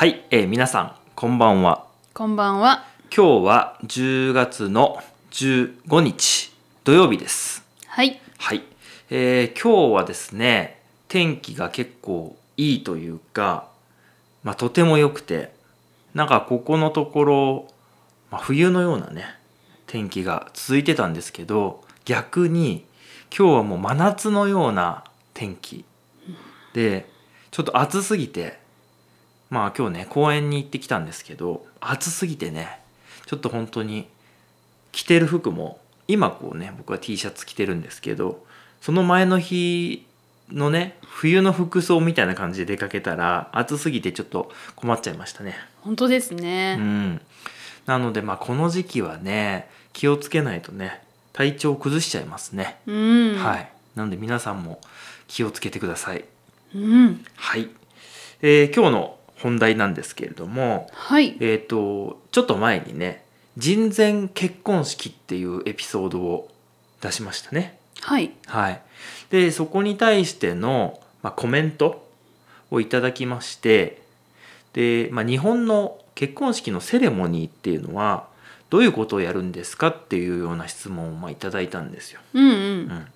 はい、えー、皆さんこんばんはこんばんは今日は10月の15日土曜日ですはいはい、えー、今日はですね天気が結構いいというか、まあ、とても良くてなんかここのところ、まあ、冬のようなね天気が続いてたんですけど逆に今日はもう真夏のような天気でちょっと暑すぎてまあ今日ね公園に行ってきたんですけど暑すぎてねちょっと本当に着てる服も今こうね僕は T シャツ着てるんですけどその前の日のね冬の服装みたいな感じで出かけたら暑すぎてちょっと困っちゃいましたね本当ですねうんなのでまあこの時期はね気をつけないとね体調を崩しちゃいますねうんはいなので皆さんも気をつけてくださいうんはい、えー、今日の本題なんですけれども、はい、えっ、とちょっと前にね人前結婚式っていうエピソードを出しましたね。はい、はい、でそこに対しての、まあ、コメントをいただきましてで、まあ、日本の結婚式のセレモニーっていうのはどういうことをやるんですかっていうような質問をまあいただいたんですよ。うん、うん、うん、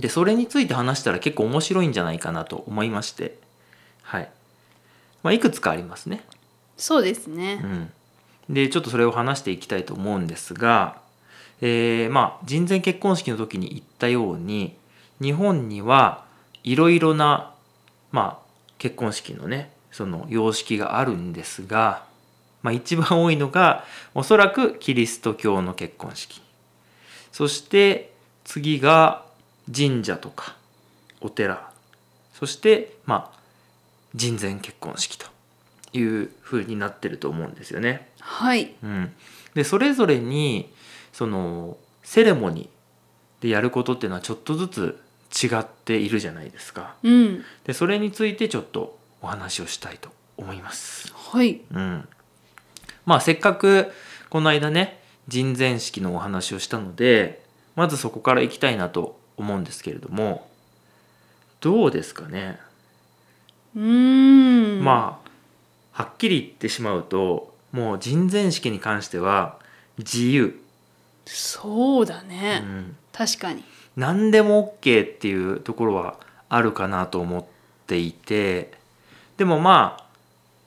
でそれについて話したら結構面白いんじゃないかなと思いまして、はい、まあ、いくつかありますね。そうですね、うん、でちょっとそれを話していきたいと思うんですが、えー、まあ人前結婚式の時に言ったように日本にはいろいろな、まあ、結婚式のねその様式があるんですが、まあ、一番多いのがおそらくキリスト教の結婚式そして次が神社とかお寺そしてまあ人前結婚式という風になってると思うんですよね。はい、うん、でそれぞれにそのセレモニーでやることっていうのはちょっとずつ違っているじゃないですか。うん、でそれについてちょっとお話をしたいと思います。はい、うん、まあせっかくこの間ね人前式のお話をしたのでまずそこからいきたいなと思うんですけれどもどうですかねうんまあはっきり言ってしまうともう人前式に関しては自由そうだね、うん、確かに何でも OK っていうところはあるかなと思っていてでもまあ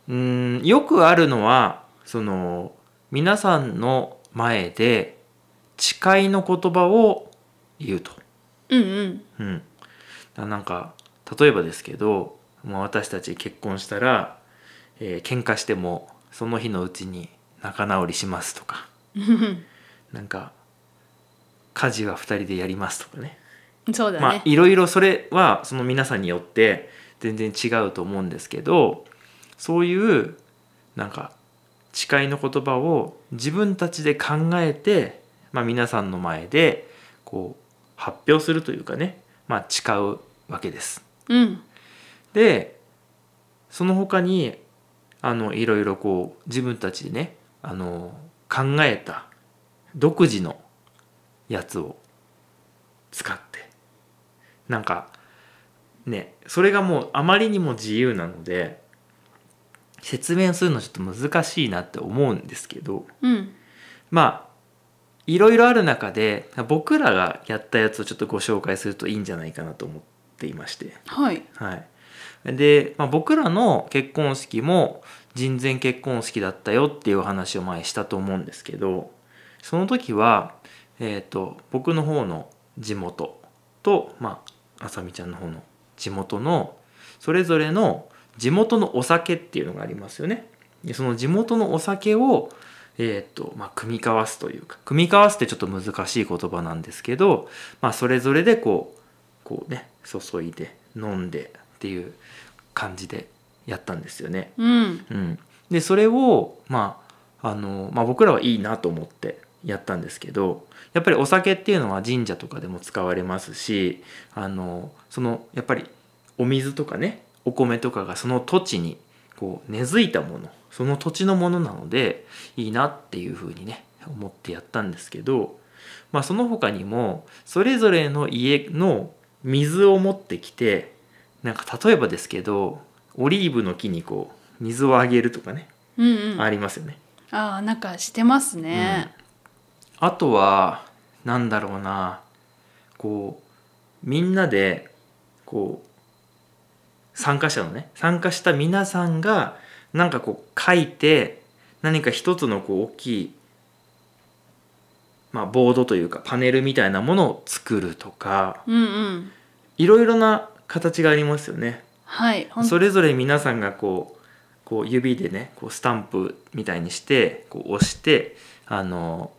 うんよくあるのはその皆さんの前で誓いの言葉を言うと。うんうんうん、なんか例えばですけどまあ、私たち結婚したら、えー、喧嘩してもその日のうちに仲直りしますとか なんか家事は2人でやりますとかねそうだねまあいろいろそれはその皆さんによって全然違うと思うんですけどそういうなんか誓いの言葉を自分たちで考えて、まあ、皆さんの前でこう発表するというかね、まあ、誓うわけです。うん、でその他にあのいろいろこう自分たちでねあの考えた独自のやつを使ってなんかねそれがもうあまりにも自由なので説明するのちょっと難しいなって思うんですけど、うん、まあいろいろある中で僕らがやったやつをちょっとご紹介するといいんじゃないかなと思っていまして、はい、はい、で、まあ、僕らの結婚式も人前結婚式だったよっていう話を前したと思うんですけどその時は、えーと、僕の方の地元と、まあ、あさみちゃんの方の地元のそれぞれの地元のお酒っていうのがありますよね。でその地元のお酒を、えーとまあ、組み交わすというか組み交わすってちょっと難しい言葉なんですけど、まあ、それぞれでこうこうね注いで飲んでっていう感じでやったんですよね。うん、うん、でそれを、まああのまあ、僕らはいいなと思ってやったんですけどやっぱりお酒っていうのは神社とかでも使われますしあのそのやっぱりお水とかねお米とかがその土地にこう根付いたものその土地のものなのでいいなっていうふうにね思ってやったんですけど、まあ、その他にもそれぞれの家の水を持ってきてなんか例えばですけどオリーブの木にこう水をあげるとかね、うんうん、ありますよね。ああなんかしてますね、うん、あとはなんだろうなこうみんなでこう参加者のね参加した皆さんがなんかこう書いて何か一つのこう大きい、まあ、ボードというかパネルみたいなものを作るとか、うんうん、いろいろな形がありますよね。はい、それぞれ皆さんがこうこう指でねこうスタンプみたいにしてこう押してあの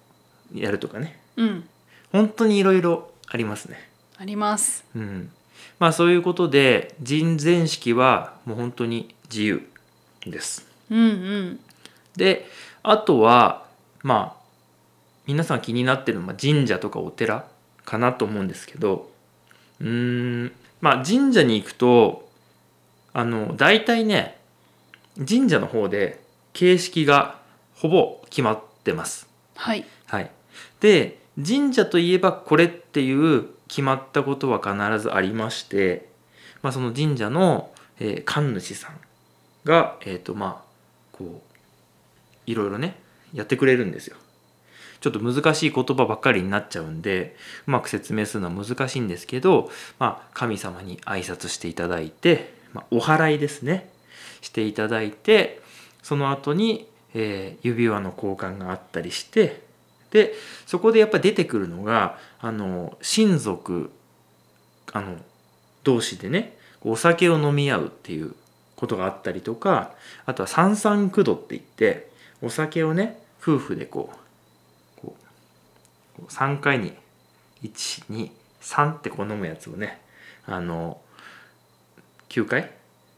やるとかね、うん、本当にいろいろありますね。あります。うんまあ、そういうことで人前式はもう本当に自由です。うんうん、であとはまあ皆さん気になってるのは神社とかお寺かなと思うんですけどうーんまあ、神社に行くとあの大体ね神社の方で形式がほぼ決まってます。はい、はい、で神社といえばこれっていう決まったことは必ずありまして、まあ、その神社の、えー、神主さんが、えーとまあ、こういろいろねやってくれるんですよ。ちょっと難しい言葉ばっかりになっちゃうんでうまく説明するのは難しいんですけど、まあ、神様に挨拶していただいて、まあ、お祓いですねしていただいてその後に、えー、指輪の交換があったりしてでそこでやっぱり出てくるのがあの親族あの同士でねお酒を飲み合うっていうことがあったりとかあとは三三九度って言ってお酒をね夫婦でこう3回に123ってこう飲むやつをねあの9回、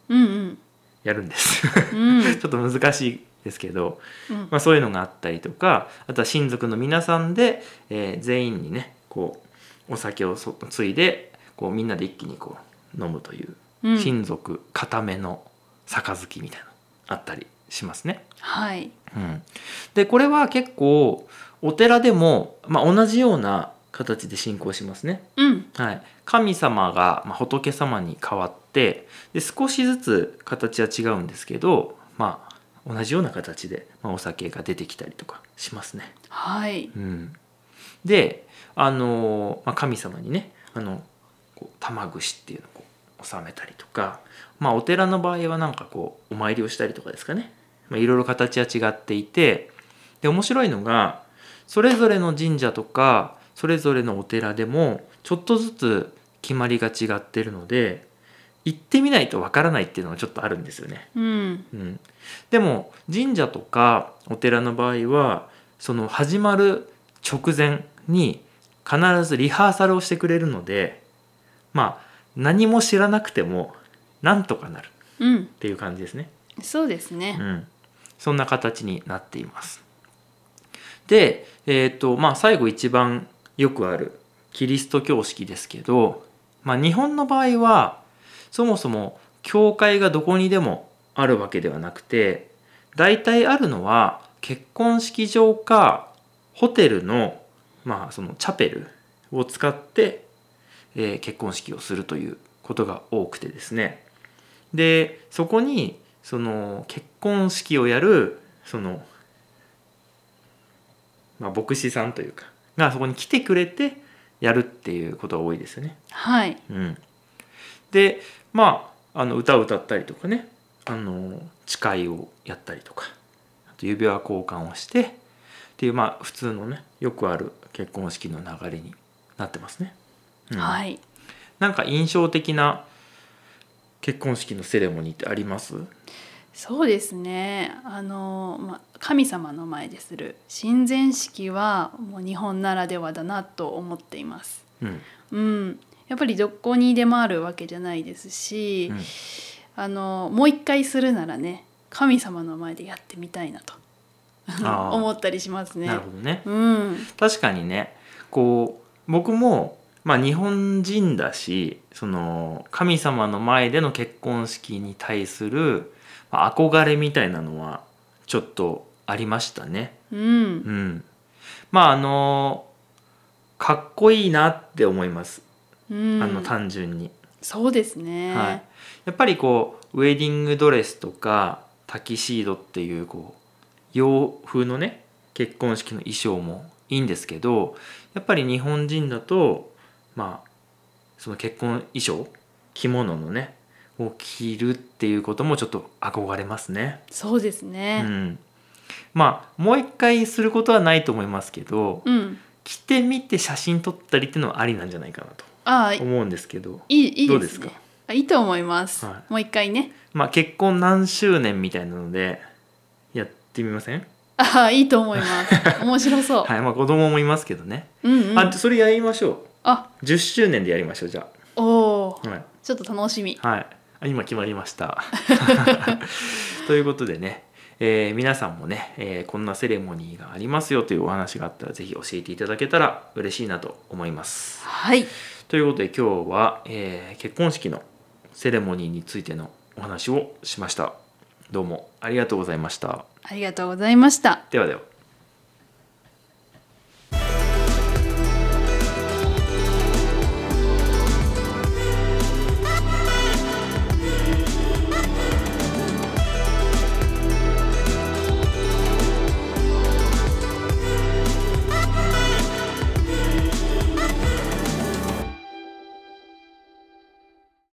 うんうん、やるんですちょっと難しいですけど、うん、まあ、そういうのがあったりとかあとは親族の皆さんで、えー、全員にねこうお酒をそついでこうみんなで一気にこう飲むという、うん、親族固めの杯みたいなあったりしますね。はい、うん、でこれは結構お寺でも、まあ、同じような形で信仰しますね、うん、はい、神様が、まあ、仏様に変わってで少しずつ形は違うんですけど、まあ、同じような形で、まあ、お酒が出てきたりとかしますね。はい、うん、であの、まあ、神様にねあのこう玉串っていうのを納めたりとか、まあ、お寺の場合はなんかこうお参りをしたりとかですかね、まあ、いろいろ形は違っていてで面白いのがそれぞれの神社とかそれぞれのお寺でもちょっとずつ決まりが違ってるので行ってみないとわからないっていうのはちょっとあるんですよね。うん、うん、でも神社とかお寺の場合はその始まる直前に必ずリハーサルをしてくれるのでまあ何も知らなくてもなんとかなるっていう感じですね。うん、そうですね、うん、そんな形になっています。で、えーとまあ、最後一番よくあるキリスト教式ですけど、まあ、日本の場合はそもそも教会がどこにでもあるわけではなくて大体あるのは結婚式場かホテルの,、まあそのチャペルを使って、えー、結婚式をするということが多くてですねでそこにその結婚式をやるそのまあ、牧師さんというかがそこに来てくれてやるっていうことが多いですよね。はい、うん、でまああの歌を歌ったりとかねあの誓いをやったりとかあと指輪交換をしてっていうまあ普通のねよくある結婚式の流れになってますね。うん、はい、なんか印象的な結婚式のセレモニーってありますそうですねあの、ま、神様の前でする親善式はもう日本ならではだなと思っています。うん、うん、やっぱりどこにでもあるわけじゃないですし、うん、あのもう一回するならね神様の前でやってみたいなと 思ったりしますね。なるほどね、うん、確かにねこう僕もまあ、日本人だしその神様の前での結婚式に対する憧れみたいなのはちょっとありましたね。うん、うん、まああのかっこいいなって思います、うん、あの単純に。そうですね、はい、やっぱりこうウェディングドレスとかタキシードっていうこう洋風のね結婚式の衣装もいいんですけどやっぱり日本人だとまあその結婚衣装着物のねを着るっていうこともちょっと憧れますね。そうですね、うん、まあもう一回することはないと思いますけど、うん、着てみて写真撮ったりっていうのはありなんじゃないかなと思うんですけどいいいい、ですかいいと思います、はい、もう一回ね、まあ、結婚何周年みたいなのでやってみませんああいいと思います 面白そうはいまあ子供もいますけどね、うんうん、あそれやりましょうあ十周年でやりましょうじゃあおお、はい、ちょっと楽しみはい今決まりました。ということでね、えー、皆さんもね、えー、こんなセレモニーがありますよというお話があったらぜひ教えていただけたら嬉しいなと思います。はい、ということで今日は、えー、結婚式のセレモニーについてのお話をしました。どうもありがとうございました。ありがとうございました。ではでは。